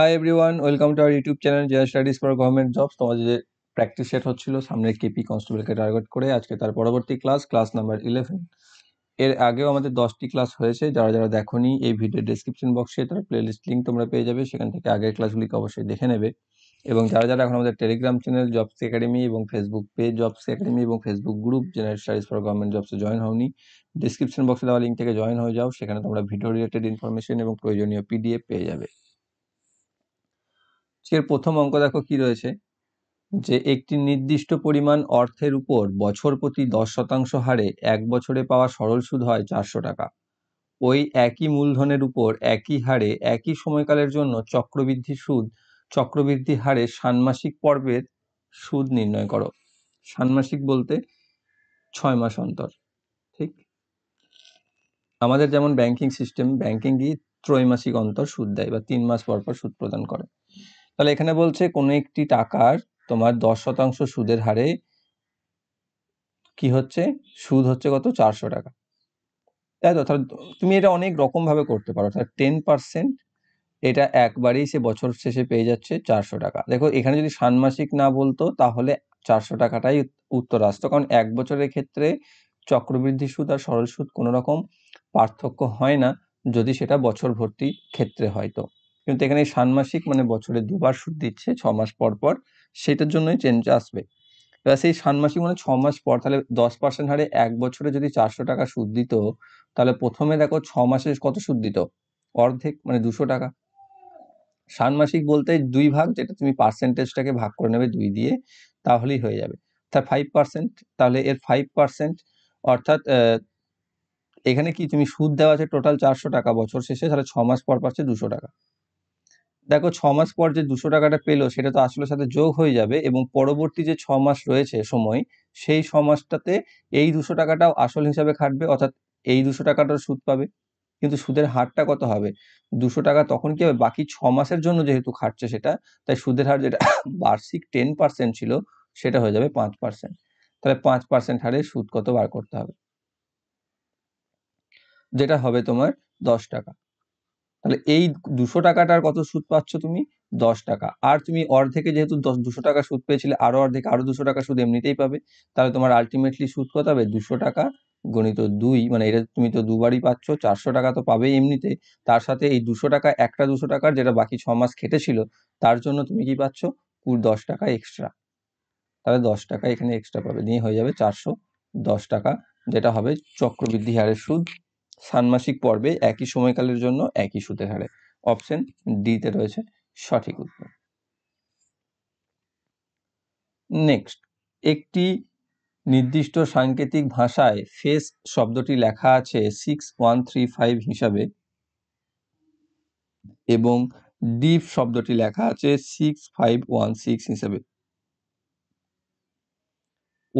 high everyone welcome to our YouTube channel general studies for government jobs তোমাদের যে practice set হচ্ছিল সামনে KP কনস্টেবলকে target করে আজকে তার পরবর্তী ক্লাস ক্লাস নাম্বার ইলেভেন এর আগেও আমাদের দশটি ক্লাস হয়েছে যারা যারা দেখোনি এই ভিডিও ডিসক্রিপশন বক্সে তার প্লেলিস্ট লিঙ্ক তোমরা পেয়ে যাবে সেখান থেকে আগের ক্লাসগুলিকে অবশ্যই দেখে নেবে এবং যারা যারা এখন আমাদের টেলিগ্রাম চ্যানেল জবস একাডেমি এবং ফেসবুক পেজ জবস একাডেমি এবং Facebook group general studies for government জবসে জয়েন হওনি ডিসক্রিপশন বক্সে দেওয়া লিঙ্ক থেকে জয়েন হয়ে যাও সেখানে তোমরা ভিডিও রিলেটেড ইনফরমেশন এবং প্রয়োজনীয় পিডিএফ পেয়ে যাবে আজকের প্রথম অঙ্ক দেখো কি রয়েছে যে একটি নির্দিষ্ট পরিমাণ অর্থের উপর বছর প্রতি দশ শতাংশ হারে এক বছরে পাওয়া সরল সুদ হয় চারশো টাকা ওই একই মূলধনের উপর একই হারে একই সময়কালের জন্য চক্রবৃদ্ধি সুদ চক্রবৃদ্ধি হারে ষান্মাসিক পর্বের সুদ নির্ণয় করো ষান্মাসিক বলতে ছয় মাস অন্তর ঠিক আমাদের যেমন ব্যাংকিং সিস্টেম ব্যাংকিংই ত্রৈমাসিক অন্তর সুদ দেয় বা তিন মাস পর পর সুদ প্রদান করে তাহলে এখানে বলছে কোনো একটি টাকার তোমার দশ শতাংশ সুদের হারে কি হচ্ছে সুদ হচ্ছে কত চারশো টাকা তাই তো অর্থাৎ তুমি এটা অনেক রকমভাবে করতে পারো অর্থাৎ টেন পার্সেন্ট এটা একবারেই সে বছর শেষে পেয়ে যাচ্ছে চারশো টাকা দেখো এখানে যদি ষান্মাসিক না বলতো তাহলে চারশো টাকাটাই উত্তর আসতো কারণ এক বছরের ক্ষেত্রে চক্রবৃদ্ধি সুদ আর সরল সুদ কোনো রকম পার্থক্য হয় না যদি সেটা বছর ভর্তি ক্ষেত্রে হয় তো কিন্তু এখানে ষান্মাসিক মানে বছরে দুবার সুদ দিচ্ছে ছ মাস পর পর সেটার জন্যই চেঞ্জ আসবে এবার সেই ষান্মাসিক মানে ছ মাস পর তাহলে দশ পার্সেন্ট হারে এক বছরে যদি চারশো টাকা সুদ দিত তাহলে প্রথমে দেখো ছ মাসে কত সুদ দিত অর্ধেক মানে দুশো টাকা ষান্মাসিক বলতে দুই ভাগ যেটা তুমি পার্সেন্টেজটাকে ভাগ করে নেবে দুই দিয়ে তাহলেই হয়ে যাবে তার ফাইভ পার্সেন্ট তাহলে এর ফাইভ পার্সেন্ট অর্থাৎ এখানে কি তুমি সুদ দেওয়া আছে টোটাল চারশো টাকা বছর শেষে তাহলে ছ মাস পর পাচ্ছে দুশো টাকা দেখো ছ মাস পর যে দুশো টাকাটা পেলো সেটা তো আসলের সাথে যোগ হয়ে যাবে এবং পরবর্তী যে ছ মাস রয়েছে সময় সেই ছ মাসটাতে এই দুশো টাকাটাও আসল হিসাবে খাটবে অর্থাৎ এই দুশো টাকাটার সুদ পাবে কিন্তু সুদের হারটা কত হবে দুশো টাকা তখন কি হবে বাকি ছ মাসের জন্য যেহেতু খাটছে সেটা তাই সুদের হার যেটা বার্ষিক টেন পার্সেন্ট ছিল সেটা হয়ে যাবে পাঁচ পার্সেন্ট তাহলে পাঁচ পার্সেন্ট হারে সুদ কত বার করতে হবে যেটা হবে তোমার দশ টাকা তাহলে এই দুশো টাকাটার কত সুদ পাচ্ছ তুমি দশ টাকা আর তুমি অর্ধেকে যেহেতু দশ দুশো টাকা সুদ পেয়েছিলে আরও অর্ধেক আরও দুশো টাকা সুদ এমনিতেই পাবে তাহলে তোমার আলটিমেটলি সুদ কত হবে দুশো টাকা গণিত দুই মানে এটা তুমি তো দুবারই পাচ্ছ চারশো টাকা তো পাবেই এমনিতে তার সাথে এই দুশো টাকা একটা দুশো টাকার যেটা বাকি ছ মাস খেটেছিল তার জন্য তুমি কি পাচ্ছ কুড় দশ টাকা এক্সট্রা তাহলে দশ টাকা এখানে এক্সট্রা পাবে নিয়ে হয়ে যাবে চারশো দশ টাকা যেটা হবে চক্রবৃদ্ধি হারের সুদ ষান্মাসিক পর্বে একই সময়কালের জন্য একই সুতের হারে অপশন ডিতে রয়েছে সঠিক উত্তর নেক্সট একটি নির্দিষ্ট সাংকেতিক ভাষায় ফেস শব্দটি লেখা আছে সিক্স ওয়ান থ্রি ফাইভ হিসাবে এবং ডিপ শব্দটি লেখা আছে সিক্স ফাইভ ওয়ান সিক্স হিসাবে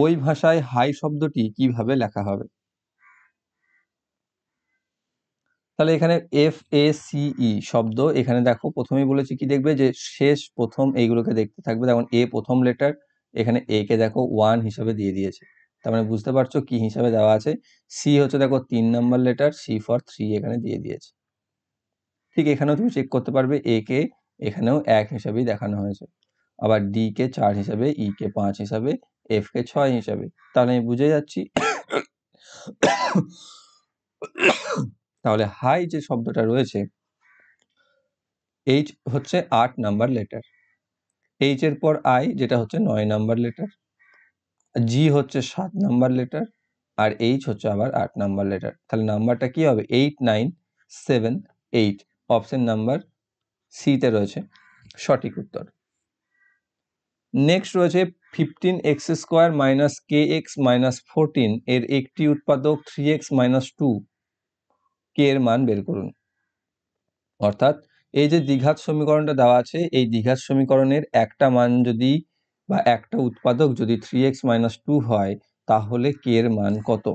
ওই ভাষায় হাই শব্দটি কিভাবে লেখা হবে তাহলে এখানে এফ এ সিই শব্দ এখানে দেখো প্রথমেই বলেছি কি দেখবে যে শেষ প্রথম এইগুলোকে দেখতে থাকবে যেমন এ প্রথম লেটার এখানে এ কে দেখো ওয়ান হিসাবে দিয়ে দিয়েছে তার মানে বুঝতে পারছো কি হিসাবে দেওয়া আছে সি হচ্ছে দেখো তিন নম্বর লেটার সি ফর থ্রি এখানে দিয়ে দিয়েছে ঠিক এখানেও তুমি চেক করতে পারবে এ কে এখানেও এক হিসাবেই দেখানো হয়েছে আবার ডি কে চার হিসাবে ই e কে পাঁচ হিসাবে এফ কে ছয় হিসাবে তাহলে আমি বুঝে যাচ্ছি তাহলে হাই যে শব্দটা রয়েছে এইচ হচ্ছে আট নাম্বার লেটার এইচ এর পর আই যেটা হচ্ছে নয় নাম্বার লেটার জি হচ্ছে সাত নাম্বার লেটার আর এইচ হচ্ছে আবার আট নাম্বার লেটার তাহলে নাম্বারটা কি হবে eight nine seven eight option number সিতে রয়েছে সঠিক উত্তর নেক্সট রয়েছে fifteen x square minus k x minus fourteen এর একটি উৎপাদক three x minus two k এর মান বের করুন অর্থাৎ এই যে দ্বিঘাত সমীকরণটা দেওয়া আছে এই দ্বিঘাত সমীকরণের একটা মান যদি বা একটা উৎপাদক যদি থ্রি এক্স মাইনাস টু হয় তাহলে কে এর মান কত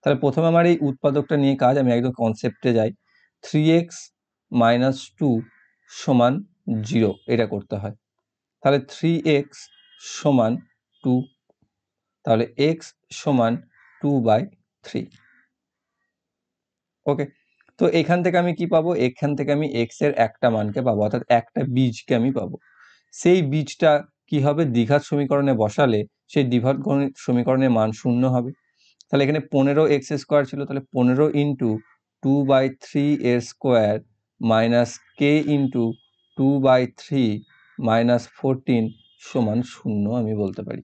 তাহলে প্রথমে আমার এই উৎপাদকটা নিয়ে কাজ আমি একদম কনসেপ্টে যাই থ্রি এক্স মাইনাস টু সমান জিরো এটা করতে হয় তাহলে থ্রি এক্স সমান টু তাহলে এক্স সমান টু বাই থ্রি ওকে তো এখান থেকে আমি কি পাবো এখান থেকে আমি এক্স এর একটা মানকে পাবো অর্থাৎ একটা বীজকে আমি পাবো সেই বীজটা কি হবে দ্বিঘাত সমীকরণে বসালে সেই দ্বিঘাত সমীকরণের মান শূন্য হবে তাহলে এখানে পনেরো এক্স স্কোয়ার ছিল তাহলে পনেরো ইন্টু টু বাই থ্রি এর square minus k into two by three minus fourteen সমান শূন্য আমি বলতে পারি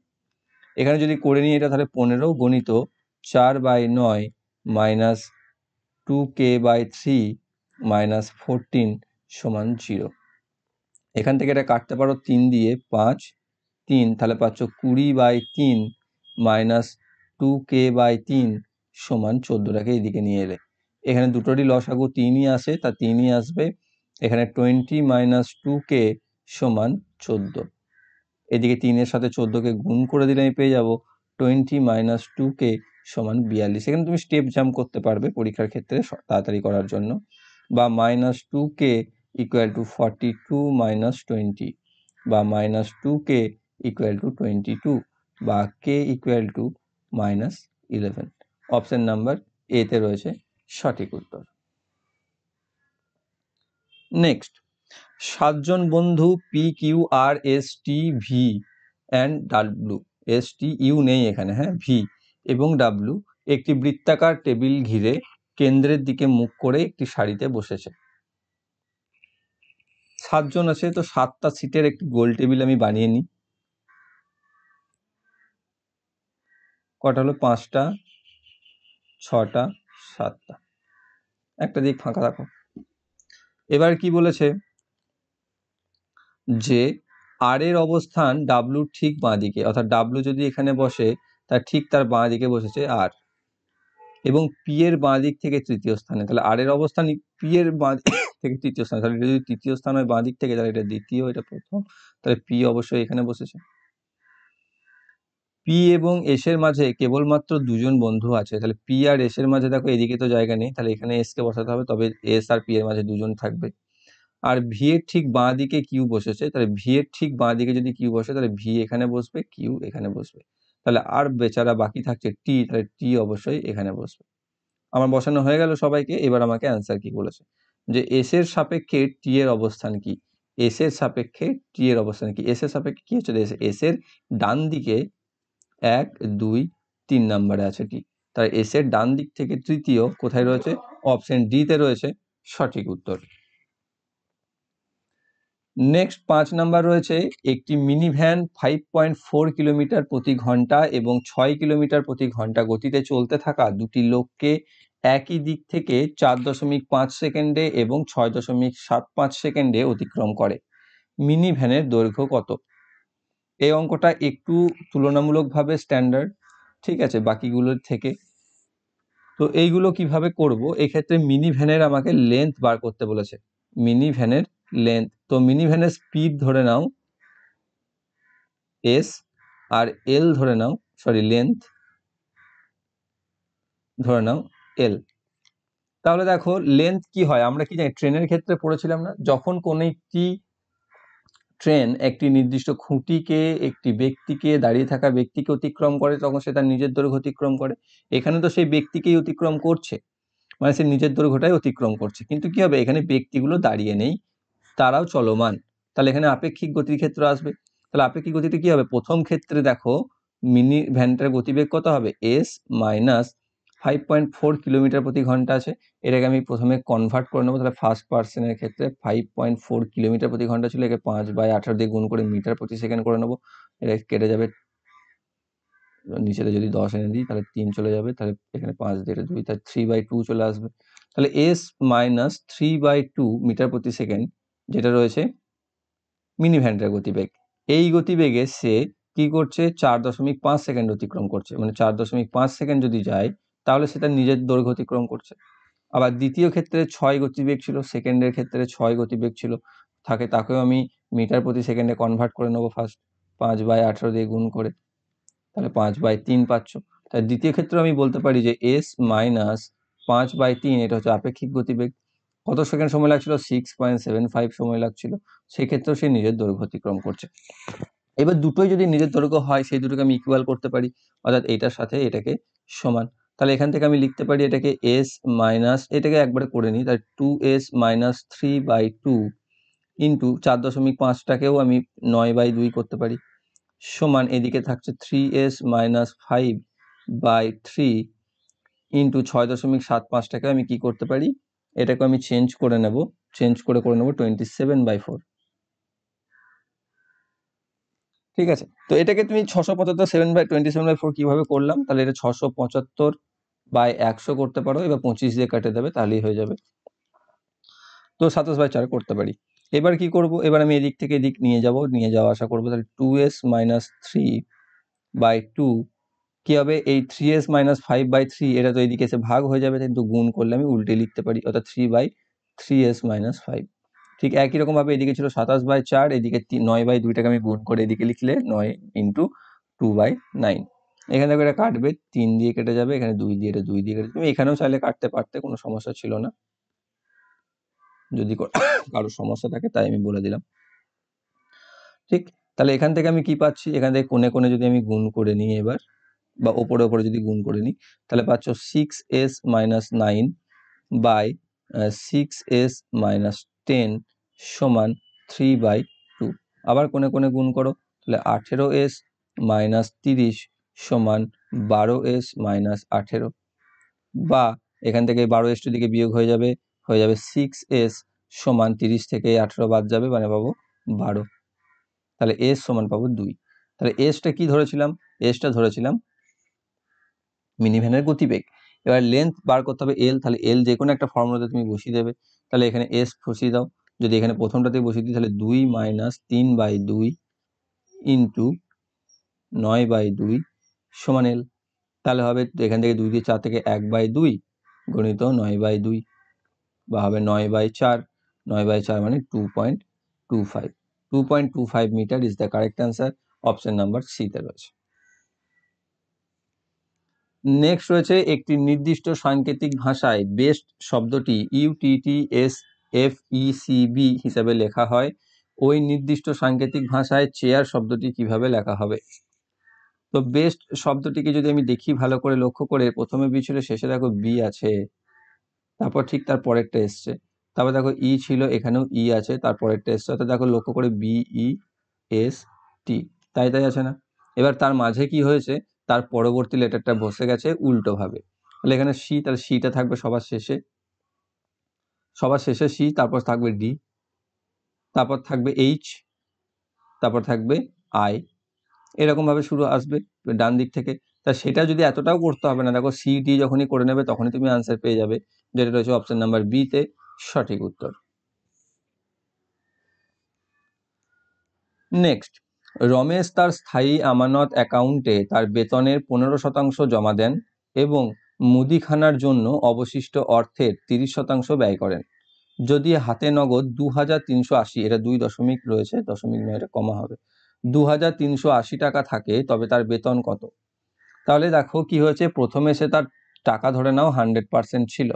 এখানে যদি করে নিই এটা তাহলে পনেরো গণিত চার বাই নয় minus two k by three minus fourteen সমান জিরো এখান থেকে এটা কাটতে পারো তিন দিয়ে পাঁচ তিন তাহলে পাচ্ছ কুড়ি বাই তিন মাইনাস টু কে বাই তিন সমান চোদ্দোটাকে এদিকে নিয়ে এলে এখানে দুটোরই লসাগু তিনই আসে তা তিনই আসবে এখানে টোয়েন্টি মাইনাস টু কে সমান চোদ্দো এদিকে তিনের সাথে চোদ্দোকে গুণ করে দিলে আমি পেয়ে যাব টোয়েন্টি মাইনাস টু কে সমান বিয়াল্লিশ এখানে তুমি স্টেপ জাম্প করতে পারবে পরীক্ষার ক্ষেত্রে তাড়াতাড়ি করার জন্য বা minus two k equal to forty two minus twenty বা minus two k equal to twenty two বা k equal to minus eleven option number এতে রয়েছে সঠিক উত্তর নেক্সট সাতজন বন্ধু P Q R S T V and W S T U নেই এখানে হ্যাঁ ভি এবং ডাব্লু একটি বৃত্তাকার টেবিল ঘিরে কেন্দ্রের দিকে মুখ করে একটি সারিতে বসেছে সাতজন আছে তো সাতটা সিটের একটি গোল টেবিল আমি বানিয়ে নিই কটা হলো পাঁচটা ছটা সাতটা একটা দিক ফাঁকা রাখো এবার কি বলেছে যে আর এর অবস্থান ডাব্লুর ঠিক বাঁ দিকে অর্থাৎ ডাব্লু যদি এখানে বসে তার ঠিক তার বাঁ দিকে বসেছে আর এবং পি এর বাঁ দিক থেকে তৃতীয় স্থানে তাহলে আর এর অবস্থান পি এর বাঁ থেকে তৃতীয় স্থানে তাহলে যদি তৃতীয় স্থান হয় বাঁ দিক থেকে তাহলে এটা দ্বিতীয় এটা প্রথম তাহলে পি অবশ্যই এখানে বসেছে পি এবং এসের মাঝে কেবলমাত্র দুজন বন্ধু আছে তাহলে পি আর এসের মাঝে দেখো এদিকে তো জায়গা নেই তাহলে এখানে এসকে বসাতে হবে তবে এস আর পি এর মাঝে দুজন থাকবে আর ভি এর ঠিক বাঁ দিকে কিউ বসেছে তাহলে ভি এর ঠিক বাঁ দিকে যদি কিউ বসে তাহলে ভি এখানে বসবে কিউ এখানে বসবে তাহলে আর বেচারা বাকি থাকছে টি তাহলে টি অবশ্যই এখানে বসবে আমার বসানো হয়ে গেল সবাইকে এবার আমাকে অ্যান্সার কি বলেছে যে এস এর সাপেক্ষে টি এর অবস্থান কি এস এর সাপেক্ষে টি এর অবস্থান কি এস এর সাপেক্ষে কি হচ্ছে এস এর ডান দিকে এক দুই তিন নাম্বারে আছে টি তাই এস এর ডান দিক থেকে তৃতীয় কোথায় রয়েছে অপশন ডিতে রয়েছে সঠিক উত্তর নেক্সট পাঁচ নাম্বার রয়েছে একটি mini van five point four kilometre প্রতি ঘন্টা এবং ছয় কিলোমিটার প্রতি ঘন্টা গতিতে চলতে থাকা দুটি লোককে একই দিক থেকে চার দশমিক পাঁচ সেকেন্ডে এবং ছয় দশমিক সাত পাঁচ সেকেন্ডে অতিক্রম করে মিনি ভ্যানের দৈর্ঘ্য কত এই অঙ্কটা একটু তুলনামূলকভাবে স্ট্যান্ডার্ড ঠিক আছে বাকিগুলোর থেকে তো এইগুলো কিভাবে করবো এক্ষেত্রে মিনি ভ্যানের আমাকে লেন্থ বার করতে বলেছে মিনি ভ্যানের লেন্থ তো মিনি ভ্যানের স্পিড ধরে নাও এস আর এল ধরে নাও সরি লেন্থ ধরে নাও এল তাহলে দেখো লেন্থ কি হয় আমরা কি জানি ট্রেনের ক্ষেত্রে পড়েছিলাম না যখন কোনো একটি ট্রেন একটি নির্দিষ্ট খুঁটিকে একটি ব্যক্তিকে দাঁড়িয়ে থাকা ব্যক্তিকে অতিক্রম করে তখন সে তার নিজের দৈর্ঘ্য অতিক্রম করে এখানে তো সেই ব্যক্তিকেই অতিক্রম করছে মানে সে নিজের দৈর্ঘ্যটাই অতিক্রম করছে কিন্তু কি হবে এখানে ব্যক্তিগুলো দাঁড়িয়ে নেই তারাও চলমান তাহলে এখানে আপেক্ষিক গতির ক্ষেত্র আসবে তাহলে আপেক্ষিক গতিতে কী হবে প্রথম ক্ষেত্রে দেখো মিনি ভ্যানটার গতিবেগ কত হবে S minus five point four kilometre প্রতি ঘন্টা আছে এটাকে আমি প্রথমে কনভার্ট করে নেবো তাহলে ফার্স্ট পার্সনের ক্ষেত্রে ফাইভ পয়েন্ট ফোর কিলোমিটার প্রতি ঘন্টা ছিল একে পাঁচ বাই আঠারো দিয়ে গুণ করে মিটার প্রতি সেকেন্ড করে নেবো এটা কেটে যাবে নিচেতে যদি দশ এনে দিই তাহলে তিন চলে যাবে তাহলে এখানে পাঁচ দিয়ে দুই তাহলে থ্রি বাই টু চলে আসবে তাহলে S minus three by two metre প্রতি সেকেন্ড যেটা রয়েছে মিনি ভ্যানটার গতিবেগ এই গতিবেগে সে কি করছে চার দশমিক পাঁচ সেকেন্ড অতিক্রম করছে মানে চার দশমিক পাঁচ সেকেন্ড যদি যায় তাহলে সে তার নিজের দৈর্ঘ্য অতিক্রম করছে আবার দ্বিতীয় ক্ষেত্রে ছয় গতিবেগ ছিল সেকেন্ডের ক্ষেত্রে ছয় গতিবেগ ছিল থাকে তাকেও আমি মিটার প্রতি সেকেন্ডে কনভার্ট করে নেবো ফার্স্ট পাঁচ বাই আঠেরো দিয়ে গুণ করে তাহলে পাঁচ বাই তিন পাচ্ছ তাই দ্বিতীয় ক্ষেত্রে আমি বলতে পারি যে এস মাইনাস পাঁচ বাই তিন এটা হচ্ছে আপেক্ষিক গতিবেগ কত সেকেন্ড সময় লাগছিল সিক্স পয়েন্ট সেভেন ফাইভ সময় লাগছিল সেক্ষেত্রেও সে নিজের দৈর্ঘ্য অতিক্রম করছে এবার দুটোই যদি নিজের দৈর্ঘ্য হয় সেই দুটোকে আমি ইকুয়াল করতে পারি অর্থাৎ এটার সাথে এটাকে সমান তাহলে এখান থেকে আমি লিখতে পারি এটাকে এস মাইনাস এটাকে একবারে করে নিই তাহলে two S minus three by two into চার দশমিক পাঁচটাকেও আমি নয় বাই দুই করতে পারি সমান এদিকে থাকছে three S minus five by three into ছয় দশমিক সাত পাঁচটাকে আমি কি করতে পারি এটাকে আমি চেঞ্জ করে নেব চেঞ্জ করে করে নেব টোয়েন্টি সেভেন বাই ফোর ঠিক আছে তো এটাকে তুমি ছশো পঁচাত্তর seven by twenty seven by four কীভাবে করলাম তাহলে এটা ছশো পঁচাত্তর বাই একশো করতে পারো এবার পঁচিশ দিয়ে কাটে দেবে তাহলেই হয়ে যাবে তো সাতাশ বাই চার করতে পারি এবার কি করব এবার আমি এদিক থেকে এদিক নিয়ে যাব নিয়ে যাওয়া আশা করবো তাহলে two S minus three by two কি হবে এই three S minus five by three এটা তো দিকে এসে ভাগ হয়ে যাবে কিন্তু গুণ করলে আমি উল্টে লিখতে পারি অর্থাৎ three by three S minus five ঠিক একই রকমভাবে এদিকে ছিল সাতাশ বাই চার এদিকে নয় বাই দুইটাকে আমি গুণ করে এদিকে লিখলে নয় ইন্টু টু বাই নাইন এখানে দেখো এটা কাটবে তিন দিয়ে কেটে যাবে এখানে দুই দিয়ে এটা দুই দিয়ে কেটে তুমি এখানেও চাইলে কাটতে পারতে কোনো সমস্যা ছিল না যদি কারো সমস্যা থাকে তাই আমি বলে দিলাম ঠিক তাহলে এখান থেকে আমি কি পাচ্ছি এখান থেকে কোণে কোণে যদি আমি গুণ করে নিই এবার বা ওপরে ওপরে যদি গুণ করে নিই তাহলে পাচ্ছ six S minus nine by six S minus ten সমান থ্রি বাই টু আবার কোনে কোনে গুণ করো তাহলে আঠেরো এস মাইনাস তিরিশ সমান বারো এস মাইনাস আঠেরো বা এখান থেকে বারো এস দিকে বিয়োগ হয়ে যাবে হয়ে যাবে সিক্স এস সমান তিরিশ থেকে আঠেরো বাদ যাবে মানে পাবো বারো তাহলে এস সমান পাবো দুই তাহলে এসটা কি ধরেছিলাম এসটা ধরেছিলাম মিনিভ্যানের গতিবেগ এবার লেন্থ বার করতে হবে এল তাহলে এল যে কোনো একটা ফর্মুলাতে তুমি বসিয়ে দেবে তাহলে এখানে এস বসিয়ে দাও যদি এখানে প্রথমটাতে বসিয়ে দিই তাহলে দুই মাইনাস তিন বাই দুই ইন্টু নয় বাই দুই সমান এল তাহলে হবে এখান থেকে দুই দিয়ে চার থেকে এক বাই দুই গণিত নয় বাই দুই বা হবে নয় বাই চার নয় বাই চার মানে two point two five two point two five metre is the correct answer option number সিতে রয়েছে নেক্সট রয়েছে একটি নির্দিষ্ট সাংকেতিক ভাষায় বেস্ট শব্দটি ইউটিটিএস এফ ইসিবি হিসাবে লেখা হয় ওই নির্দিষ্ট সাংকেতিক ভাষায় চেয়ার শব্দটি কিভাবে লেখা হবে তো বেস্ট শব্দটিকে যদি আমি দেখি ভালো করে লক্ষ্য করে প্রথমে বি ছিল শেষে দেখো বি আছে তারপর ঠিক তার পরেরটা এসছে তারপর দেখো ই e ছিল এখানেও ই e আছে তার পরেরটা এসছে অর্থাৎ দেখো লক্ষ্য করে বি ই এস টি তাই তাই আছে না এবার তার মাঝে কি হয়েছে তার পরবর্তী লেটারটা বসে গেছে উল্টোভাবে তাহলে এখানে সি তাহলে সিটা থাকবে সবার শেষে সবার শেষে সি তারপর থাকবে ডি তারপর থাকবে এইচ তারপর থাকবে আই এরকমভাবে শুরু আসবে ডান দিক থেকে তা সেটা যদি এতটাও করতে হবে না দেখো সি ডি যখনই করে নেবে তখনই তুমি আনসার পেয়ে যাবে যেটা রয়েছে অপশান নাম্বার বিতে সঠিক উত্তর নেক্সট রমেশ তার স্থায়ী আমানত অ্যাকাউন্টে তার বেতনের পনেরো শতাংশ জমা দেন এবং মুদিখানার জন্য অবশিষ্ট অর্থের তিরিশ শতাংশ ব্যয় করেন যদি হাতে নগদ দু হাজার তিনশো আশি এটা দুই দশমিক রয়েছে দশমিক নয় এটা কমা হবে দু হাজার তিনশো আশি টাকা থাকে তবে তার বেতন কত তাহলে দেখো কি হয়েছে প্রথমে সে তার টাকা ধরে নাও হান্ড্রেড পার্সেন্ট ছিল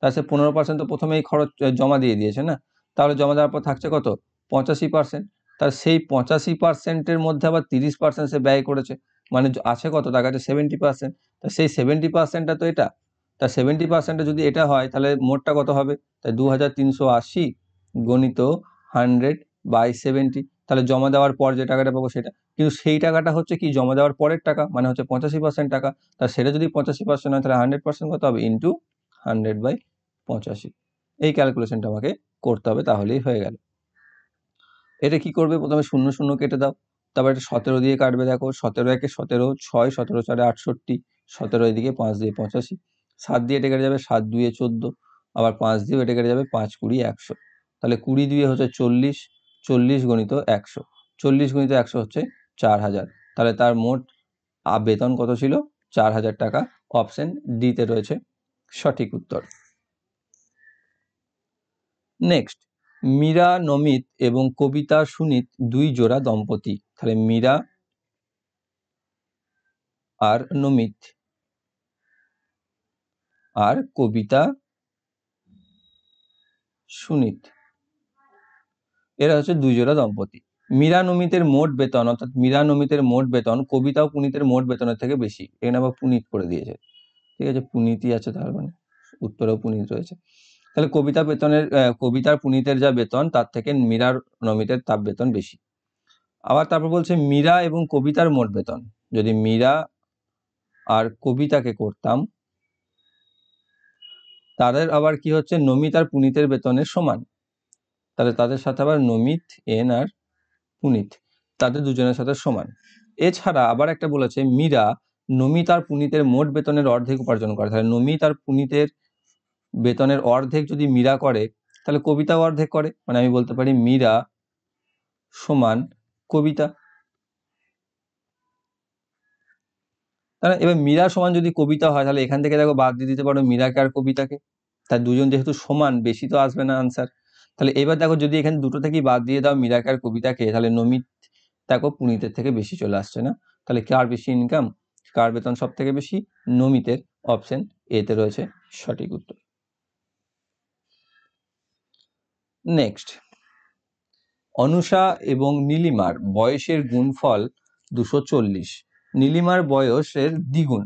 তা সে পনেরো পার্সেন্ট তো প্রথমেই খরচ জমা দিয়ে দিয়েছে না তাহলে জমা দেওয়ার পর থাকছে কত পঁচাশি পার্সেন্ট তার সেই পঁচাশি পার্সেন্টের মধ্যে আবার তিরিশ পার্সেন্ট সে ব্যয় করেছে মানে আছে কত টাকা আছে সেভেন্টি পার্সেন্ট তা সেই সেভেন্টি পার্সেন্টটা তো এটা তা সেভেন্টি পার্সেন্টটা যদি এটা হয় তাহলে মোটটা কত হবে তাই দু হাজার তিনশো আশি গণিত হান্ড্রেড বাই সেভেন্টি তাহলে জমা দেওয়ার পর যে টাকাটা পাবো সেটা কিন্তু সেই টাকাটা হচ্ছে কি জমা দেওয়ার পরের টাকা মানে হচ্ছে পঁচাশি পার্সেন্ট টাকা তা সেটা যদি পঁচাশি পার্সেন্ট হয় তাহলে হান্ড্রেড পার্সেন্ট কত হবে ইন্টু হান্ড্রেড বাই পঁচাশি এই ক্যালকুলেশনটা আমাকে করতে হবে তাহলেই হয়ে গেল এটা কি করবে প্রথমে শূন্য শূন্য কেটে দাও তারপর এটা সতেরো দিয়ে কাটবে দেখো সতেরো একে সতেরো ছয় সতেরো চারে আটষট্টি সতেরো এদিকে পাঁচ দিয়ে পঁচাশি সাত দিয়ে এটা কেটে যাবে সাত দুয়ে চোদ্দো আবার পাঁচ দিয়ে এটা কেটে যাবে পাঁচ কুড়ি একশো তাহলে কুড়ি দুয়ে হচ্ছে চল্লিশ চল্লিশ গণিত একশো চল্লিশ গণিত একশো হচ্ছে চার হাজার তাহলে তার মোট বেতন কত ছিল চার হাজার টাকা অপশন ডিতে রয়েছে সঠিক উত্তর নেক্সট মীরা নমিত এবং কবিতা সুনীত দুই জোড়া দম্পতি তাহলে মীরা আর নমিত আর কবিতা সুনীত এরা হচ্ছে দুই জোড়া দম্পতি মীরা নমিতের মোট বেতন অর্থাৎ মীরা নমিতের মোট বেতন কবিতা ও পুনিতের মোট বেতনের থেকে বেশি এখানে আবার পুনিত করে দিয়েছে ঠিক আছে পুনিতই আছে তার মানে উত্তরেও পুনিত রয়েছে তাহলে কবিতা বেতনের কবিতার পুনিতের যা বেতন তার থেকে মীরার নমিতের তাপ বেতন বেশি আবার তারপর বলছে মীরা এবং কবিতার মোট বেতন যদি মীরা আর কবিতাকে করতাম তাদের আবার কি হচ্ছে নমিত আর পুনিতের বেতনের সমান তাহলে তাদের সাথে আবার নমিত এন আর পুনিত তাদের দুজনের সাথে সমান এছাড়া আবার একটা বলেছে মীরা নমিত আর পুনিতের মোট বেতনের অর্ধেক উপার্জন করে তাহলে নমিত আর পুনিতের বেতনের অর্ধেক যদি মীরা করে তাহলে কবিতা অর্ধেক করে মানে আমি বলতে পারি মীরা সমান কবিতা তাহলে এবার মীরা সমান যদি কবিতা হয় তাহলে এখান থেকে দেখো বাদ দিয়ে দিতে পারো মীরাকে আর কবিতাকে তার দুজন যেহেতু সমান বেশি তো আসবে না আনসার তাহলে এবার দেখো যদি এখানে দুটো থেকেই বাদ দিয়ে দাও মীরাকে আর কবিতাকে তাহলে নমিত দেখো পুনিতের থেকে বেশি চলে আসছে না তাহলে কার বেশি ইনকাম কার বেতন সব থেকে বেশি নমিতের অপশন এতে রয়েছে সঠিক উত্তর নেক্সট অনুষা এবং নীলিমার বয়সের গুণফল দুশো চল্লিশ নীলিমার বয়সের দ্বিগুণ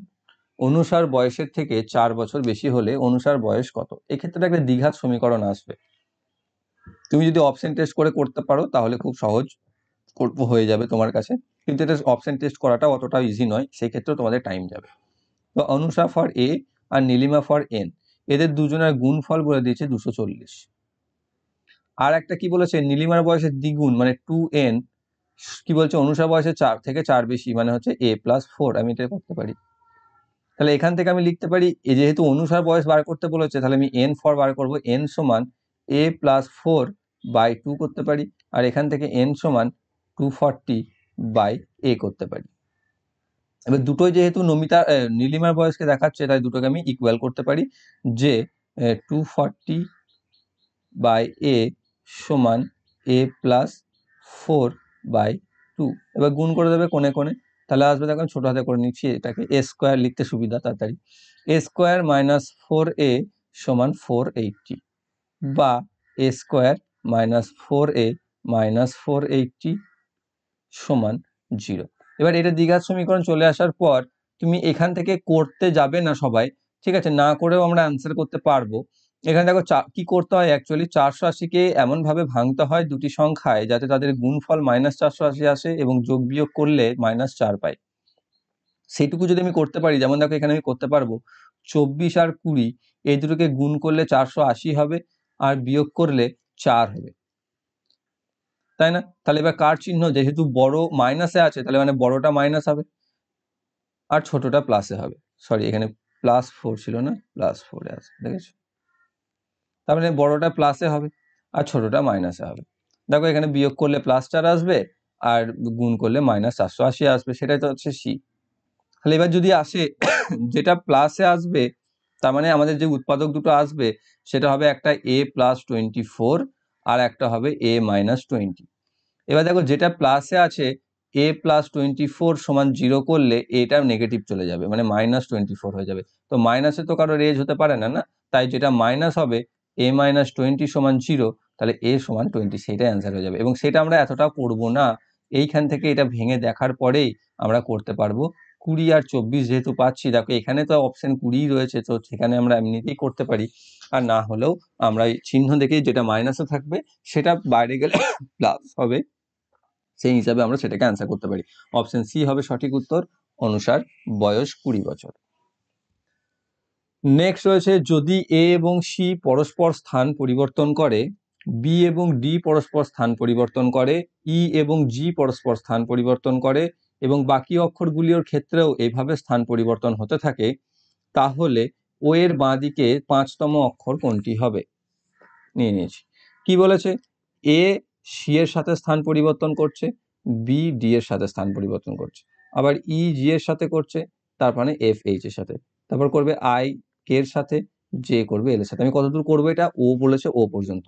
অনুষার বয়সের থেকে চার বছর বেশি হলে অনুষার বয়স কত এক্ষেত্রে একটা দীঘাত সমীকরণ আসবে তুমি যদি অপশন টেস্ট করে করতে পারো তাহলে খুব সহজ হয়ে যাবে তোমার কাছে কিন্তু এটা অপশন টেস্ট করাটা অতটা ইজি নয় সেক্ষেত্রে তোমাদের টাইম যাবে তো অনুষা ফর এ আর নীলিমা ফর এন এদের দুজনের গুণফল বলে দিয়েছে দুশো চল্লিশ আর একটা কি বলেছে নীলিমার বয়সের দ্বিগুণ মানে টু এন কি বলছে অনুষা বয়সে চার থেকে চার বেশি মানে হচ্ছে এ প্লাস ফোর আমি এটা করতে পারি তাহলে এখান থেকে আমি লিখতে পারি যেহেতু অনুসার বয়স বার করতে বলেছে তাহলে আমি এন ফর বার করব এন সমান A plus four by two করতে পারি আর এখান থেকে এন সমান টু ফর্টি বাই এ করতে পারি এবার দুটোই যেহেতু নমিতা নীলিমার বয়সকে দেখাচ্ছে তাই দুটোকে আমি ইকুয়াল করতে পারি যে টু ফর্টি বাই এ সমান A plus four by two এবার গুণ করে দেবে কোণে কোণে তাহলে আসবে দেখো ছোটো হাতে করে নিচ্ছি এটাকে এ স্কোয়ার লিখতে সুবিধা তাড়াতাড়ি A square minus four A সমান ফোর এইটটি বা A square minus four A minus four eighty সমান জিরো এবার এটা দীঘার সমীকরণ চলে আসার পর তুমি এখান থেকে করতে যাবে না সবাই ঠিক আছে না করেও আমরা অ্যান্সার করতে পারবো এখানে দেখো কি করতে হয় অ্যাকচুয়ালি চারশো আশিকে এমনভাবে ভাঙতে হয় দুটি সংখ্যায় যাতে তাদের গুণফল মাইনাস চারশো আশি আসে এবং যোগ বিয়োগ করলে মাইনাস চার পাই সেটুকু যদি আমি করতে পারি যেমন দেখো এখানে আমি করতে পারবো চব্বিশ আর কুড়ি এই দুটোকে গুণ করলে চারশো আশি হবে আর বিয়োগ করলে চার হবে তাই না তাহলে এবার কার চিহ্ন যেহেতু বড় মাইনাসে আছে তাহলে মানে বড়টা মাইনাস হবে আর ছোটটা প্লাসে হবে সরি এখানে প্লাস ফোর ছিল না প্লাস ফোরে আছে দেখেছো তার মানে বড়টা প্লাসে হবে আর ছোটটা মাইনাসে হবে দেখো এখানে বিয়োগ করলে প্লাস চার আসবে আর গুণ করলে মাইনাস চারশো আশি আসবে সেটাই তো হচ্ছে সি তাহলে এবার যদি আসে যেটা প্লাসে আসবে তার মানে আমাদের যে উৎপাদক দুটো আসবে সেটা হবে একটা এ প্লাস টোয়েন্টি ফোর আর একটা হবে এ মাইনাস টোয়েন্টি এবার দেখো যেটা প্লাসে আছে এ প্লাস টোয়েন্টি ফোর সমান জিরো করলে এটা নেগেটিভ চলে যাবে মানে মাইনাস টোয়েন্টি ফোর হয়ে যাবে তো মাইনাসে তো কারো রেজ হতে পারে না না তাই যেটা মাইনাস হবে এ মাইনাস টোয়েন্টি সমান জিরো তাহলে এ সমান টোয়েন্টি সেটা অ্যান্সার হয়ে যাবে এবং সেটা আমরা এতটা করব না এইখান থেকে এটা ভেঙে দেখার পরেই আমরা করতে পারবো কুড়ি আর চব্বিশ যেহেতু পাচ্ছি দেখো এখানে তো অপশান কুড়িই রয়েছে তো সেখানে আমরা এমনিতেই করতে পারি আর না হলেও আমরা চিহ্ন দেখে যেটা মাইনাসও থাকবে সেটা বাইরে গেলে প্লাস হবে সেই হিসাবে আমরা সেটাকে অ্যান্সার করতে পারি অপশান সি হবে সঠিক উত্তর অনুসার বয়স কুড়ি বছর নেক্সট রয়েছে যদি এ এবং সি পরস্পর স্থান পরিবর্তন করে বি এবং ডি পরস্পর স্থান পরিবর্তন করে ই e এবং জি পরস্পর স্থান পরিবর্তন করে এবং বাকি অক্ষরগুলির ক্ষেত্রেও এইভাবে স্থান পরিবর্তন হতে থাকে তাহলে ও এর বাঁ দিকে পাঁচতম অক্ষর কোনটি হবে নিয়ে নিয়েছি কি বলেছে এ সি এর সাথে স্থান পরিবর্তন করছে বি ডি এর সাথে স্থান পরিবর্তন করছে আবার ই e জি এর সাথে করছে তারপরে মানে এফ এইচ এর সাথে তারপর করবে আই এর সাথে যে করবে এল এর সাথে আমি কতদূর করবো এটা ও বলেছে ও পর্যন্ত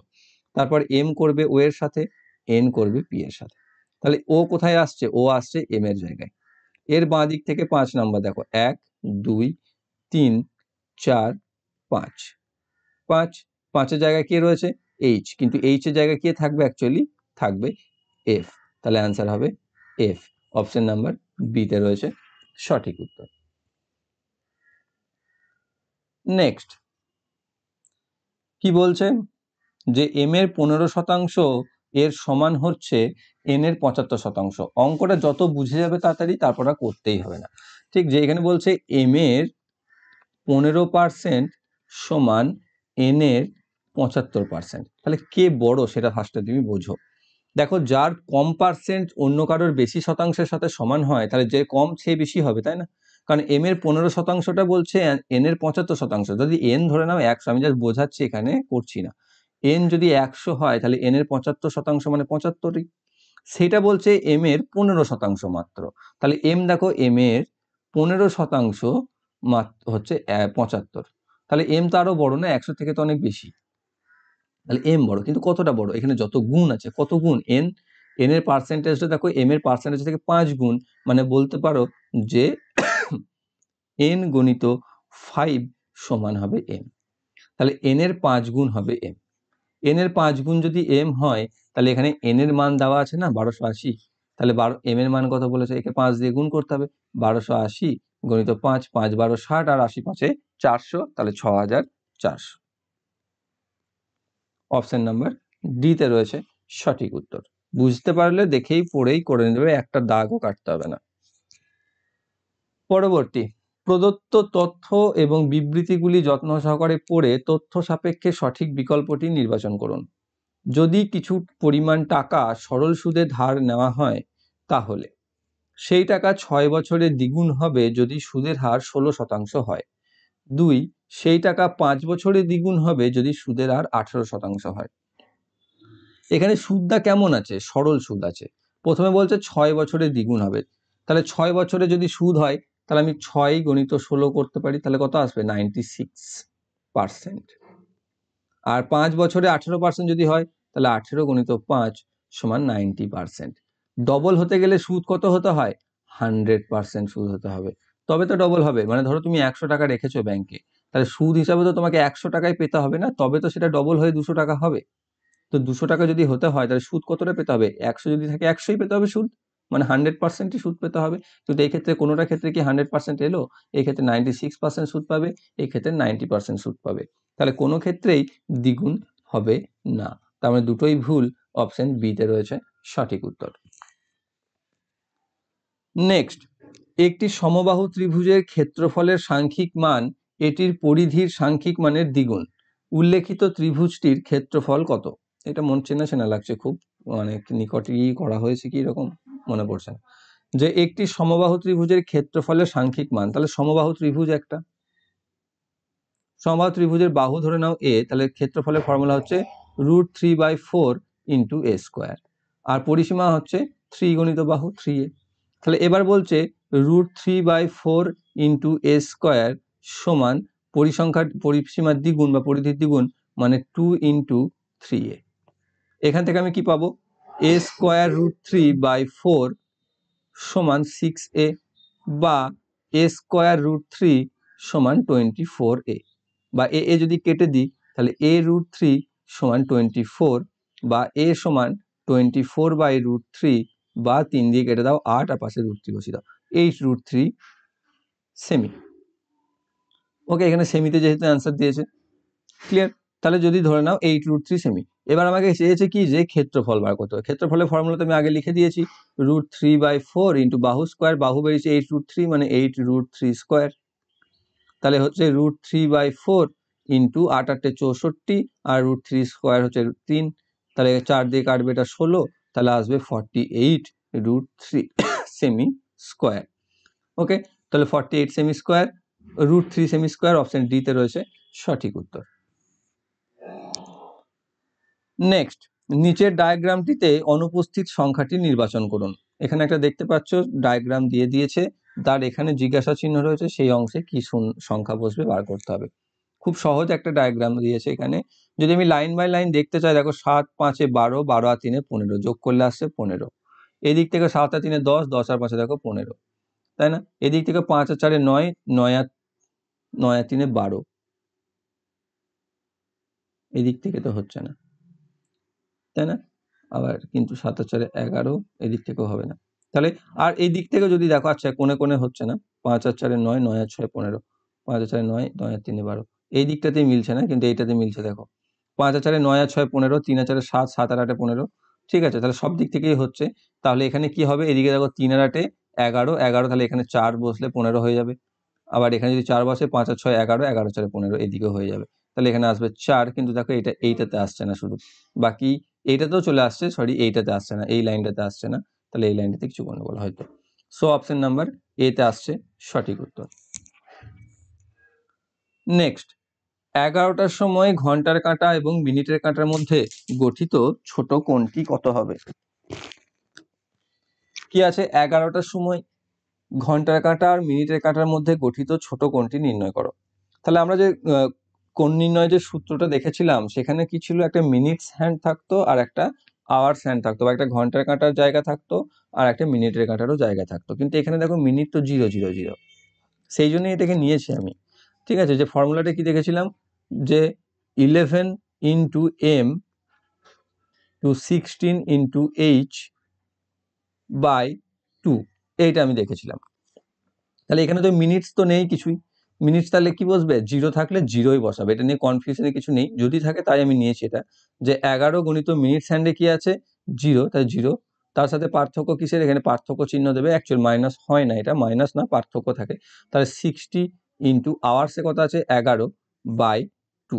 তারপর এম করবে ও এর সাথে এন করবে পি এর সাথে তাহলে ও কোথায় আসছে ও আসছে এম এর জায়গায় এর বাঁ দিক থেকে পাঁচ নাম্বার দেখো এক দুই তিন চার পাঁচ পাঁচ পাঁচের জায়গায় কে রয়েছে এইচ কিন্তু এইচের জায়গায় কে থাকবে অ্যাকচুয়ালি থাকবে এফ তাহলে অ্যান্সার হবে এফ অপশন নাম্বার বিতে রয়েছে সঠিক উত্তর নেক্সট কি বলছে যে এম এর পনেরো শতাংশ এর সমান হচ্ছে এন এর পঁচাত্তর শতাংশ অঙ্কটা যত বুঝে যাবে তাড়াতাড়ি তারপর আর করতেই হবে না ঠিক যে এখানে বলছে এম এর পনেরো পার্সেন্ট সমান এন এর পঁচাত্তর পার্সেন্ট তাহলে কে বড় সেটা ফার্স্টে তুমি বোঝো দেখো যার কম পার্সেন্ট অন্য কারোর বেশি শতাংশের সাথে সমান হয় তাহলে যে কম সে বেশি হবে তাই না কারণ এম এর পনেরো শতাংশটা বলছে এন এর পঁচাত্তর শতাংশ যদি এন ধরে নাও একশো আমি জাস্ট বোঝাচ্ছি এখানে করছি না এন যদি একশো হয় তাহলে এন এর পঁচাত্তর শতাংশ মানে পঁচাত্তরই সেটা বলছে এম এর পনেরো শতাংশ মাত্র তাহলে এম দেখো এম এর পনেরো শতাংশ মাত্র হচ্ছে পঁচাত্তর তাহলে এম তো আরও বড় না একশো থেকে তো অনেক বেশি তাহলে এম বড় কিন্তু কতটা বড় এখানে যত গুণ আছে কত গুণ এন এন এর পার্সেন্টেজটা দেখো এম এর পার্সেন্টেজ থেকে পাঁচ গুণ মানে বলতে পারো যে এন গণিত ফাইভ সমান হবে এম তাহলে এন এর পাঁচ গুণ হবে এম এন এর পাঁচ গুণ যদি এম হয় তাহলে এখানে এন এর মান দেওয়া আছে না বারোশো আশি তাহলে বারো এম এর মান কত বলেছে একে পাঁচ দিয়ে গুণ করতে হবে বারোশো আশি গণিত পাঁচ পাঁচ বারো ষাট আর আশি পাঁচে চারশো তাহলে ছ হাজার চারশো অপশন নাম্বার ডিতে রয়েছে সঠিক উত্তর বুঝতে পারলে দেখেই পড়েই করে নেবে একটা দাগও কাটতে হবে না পরবর্তী প্রদত্ত তথ্য এবং বিবৃতিগুলি যত্ন সহকারে পড়ে তথ্য সাপেক্ষে সঠিক বিকল্পটি নির্বাচন করুন যদি কিছু পরিমাণ টাকা সরল সুদে ধার নেওয়া হয় তাহলে সেই টাকা ছয় বছরে দ্বিগুণ হবে যদি সুদের হার ষোলো শতাংশ হয় দুই সেই টাকা পাঁচ বছরে দ্বিগুণ হবে যদি সুদের হার আঠেরো শতাংশ হয় এখানে সুদটা কেমন আছে সরল সুদ আছে প্রথমে বলছে ছয় বছরে দ্বিগুণ হবে তাহলে ছয় বছরে যদি সুদ হয় তাহলে আমি ছয় গণিত ষোলো করতে পারি তাহলে কত আসবে নাইনটি সিক্স পারসেন্ট আর পাঁচ বছরে আঠেরো পার্সেন্ট যদি হয় তাহলে আঠেরো গণিত পাঁচ সমান নাইনটি পার্সেন্ট ডবল হতে গেলে সুদ কত হতে হয় হান্ড্রেড পার্সেন্ট সুদ হতে হবে তবে তো ডবল হবে মানে ধরো তুমি একশো টাকা রেখেছো ব্যাংকে তাহলে সুদ হিসাবে তো তোমাকে একশো টাকায় পেতে হবে না তবে তো সেটা ডবল হয়ে দুশো টাকা হবে তো দুশো টাকা যদি হতে হয় তাহলে সুদ কতটা পেতে হবে একশো যদি থাকে একশোই পেতে হবে সুদ মানে হান্ড্রেড পার্সেন্টই সুদ পেতে হবে কিন্তু এই ক্ষেত্রে কোনোটা ক্ষেত্রে কি হান্ড্রেড পার্সেন্ট এলো এই ক্ষেত্রে নাইনটি সিক্স পার্সেন্ট সুদ পাবে এই ক্ষেত্রে নাইনটি পার্সেন্ট সুদ পাবে তাহলে কোনো ক্ষেত্রেই দ্বিগুণ হবে না তার মানে দুটোই ভুল অপশন বিতে রয়েছে সঠিক উত্তর নেক্সট একটি সমবাহু ত্রিভুজের ক্ষেত্রফলের সাংখ্যিক মান এটির পরিধির সাংখ্যিক মানের দ্বিগুণ উল্লেখিত ত্রিভুজটির ক্ষেত্রফল কত এটা মন চেনা চেনা লাগছে খুব মানে নিকটই করা হয়েছে কি এরকম মনে পড়ছে যে একটি সমবাহু ত্রিভুজের ক্ষেত্রফলের সাংখ্যিক মান তাহলে সমবাহু ত্রিভুজ একটা সমবাহু ত্রিভুজের বাহু ধরে নাও এ তাহলে ক্ষেত্রফলের ফর্মুলা হচ্ছে root three by four into A square আর পরিসীমা হচ্ছে থ্রি গণিত বাহু থ্রি এ তাহলে এবার বলছে root three by four into A square সমান পরিসংখ্যার পরিসীমার দ্বিগুণ বা পরিধির দ্বিগুণ মানে টু ইন্টু থ্রি এ এখান থেকে আমি কি পাবো A square root three by four সমান সিক্স এ বা এ স্কোয়ার রুট থ্রি সমান টোয়েন্টি ফোর এ বা এ এ যদি কেটে দিই তাহলে এ রুট থ্রি সমান টোয়েন্টি ফোর বা এ সমান twenty four by root three বা তিন দিয়ে কেটে দাও আট আর পাশে রুট থ্রি বসিয়ে দাও eight root three semi okay এখানে সেমিতে যেহেতু অ্যান্সার দিয়েছে ক্লিয়ার তাহলে যদি ধরে নাও এইট রুট থ্রি সেমি এবার আমাকে চেয়েছে কি যে ক্ষেত্রফল বার করতে হবে ক্ষেত্রফলের ফর্মুলা তো আমি আগে লিখে দিয়েছি root three by four into বাহু স্কোয়ার বাহু বেরিয়েছে এইট রুট থ্রি মানে এইট রুট থ্রি স্কোয়ার তাহলে হচ্ছে root three by four into আট আটটে চৌষট্টি আর রুট থ্রি স্কোয়ার হচ্ছে তিন তাহলে চার দিয়ে কাটবে এটা ষোলো তাহলে আসবে forty eight root three semi square okay তাহলে forty eight semi square root three semi square option ডিতে রয়েছে সঠিক উত্তর নেক্সট নিচের ডায়াগ্রামটিতে অনুপস্থিত সংখ্যাটি নির্বাচন করুন এখানে একটা দেখতে পাচ্ছ ডায়াগ্রাম দিয়ে দিয়েছে তার এখানে জিজ্ঞাসা চিহ্ন রয়েছে সেই অংশে কি সংখ্যা বসবে বার করতে হবে খুব সহজ একটা ডায়াগ্রাম দিয়েছে এখানে যদি আমি লাইন বাই লাইন দেখতে চাই দেখো সাত পাঁচে বারো বারো আর তিনে পনেরো যোগ করলে আসছে পনেরো এদিক থেকে সাত আর তিনে দশ দশ আর পাঁচে দেখো পনেরো তাই না এদিক থেকে পাঁচ আর চারে নয় নয় আর নয় আর তিনে বারো এদিক থেকে তো হচ্ছে না তাই না আবার কিন্তু সাত চারে এগারো এদিক থেকেও হবে না তাহলে আর এই দিক থেকে যদি দেখো আচ্ছা কোনে কোনে হচ্ছে না পাঁচ আর চারে নয় নয় আর ছয় পনেরো পাঁচ আর চারে নয় নয় আর তিনে বারো এই দিকটাতেই মিলছে না কিন্তু এইটাতে মিলছে দেখো পাঁচ আর চারে নয় আর ছয় পনেরো তিন আর চারে সাত সাত আর আটে পনেরো ঠিক আছে তাহলে সব দিক থেকেই হচ্ছে তাহলে এখানে কি হবে এদিকে দেখো তিন আর আটে এগারো এগারো তাহলে এখানে চার বসলে পনেরো হয়ে যাবে আবার এখানে যদি চার বসে পাঁচ আর ছয় এগারো এগারো চারে পনেরো এদিকে হয়ে যাবে তাহলে এখানে আসবে চার কিন্তু দেখো এটা এইটাতে আসছে না শুধু বাকি এইটাতেও চলে আসছে সরি এইটাতে আসছে না এই লাইনটাতে আসছে না তাহলে এই লাইনটাতে কিছু গন্ডগোল হয়তো সো অপশন নাম্বার এতে আসছে সঠিক উত্তর নেক্সট এগারোটার সময় ঘন্টার কাঁটা এবং মিনিটের কাঁটার মধ্যে গঠিত ছোট কোনটি কত হবে কি আছে এগারোটার সময় ঘন্টার কাঁটা আর মিনিটের কাঁটার মধ্যে গঠিত ছোট কোনটি নির্ণয় করো তাহলে আমরা যে কোন নির্ণয় যে সূত্রটা দেখেছিলাম সেখানে কি ছিল একটা মিনিটস হ্যান্ড থাকতো আর একটা আওয়ার্স হ্যান্ড থাকতো বা একটা ঘন্টার কাঁটার জায়গা থাকতো আর একটা মিনিটের কাঁটারও জায়গা থাকতো কিন্তু এখানে দেখো মিনিট তো জিরো জিরো জিরো সেই জন্যই এটাকে নিয়েছি আমি ঠিক আছে যে ফর্মুলাটা কি দেখেছিলাম যে eleven into M two sixteen into H by two এইটা আমি দেখেছিলাম তাহলে এখানে তো মিনিটস তো নেই কিছুই মিনিটস তাহলে কি বসবে জিরো থাকলে জিরোই বসাবে এটা নিয়ে কনফিউশনে কিছু নেই যদি থাকে তাই আমি নিয়েছি এটা যে এগারো গণিত মিনিট হ্যান্ডে কি আছে জিরো তাই জিরো তার সাথে পার্থক্য কিসের এখানে পার্থক্য চিহ্ন দেবে অ্যাকচুয়াল মাইনাস হয় না এটা মাইনাস না পার্থক্য থাকে তাহলে সিক্সটি ইন্টু আওয়ার্সে কত আছে এগারো বাই টু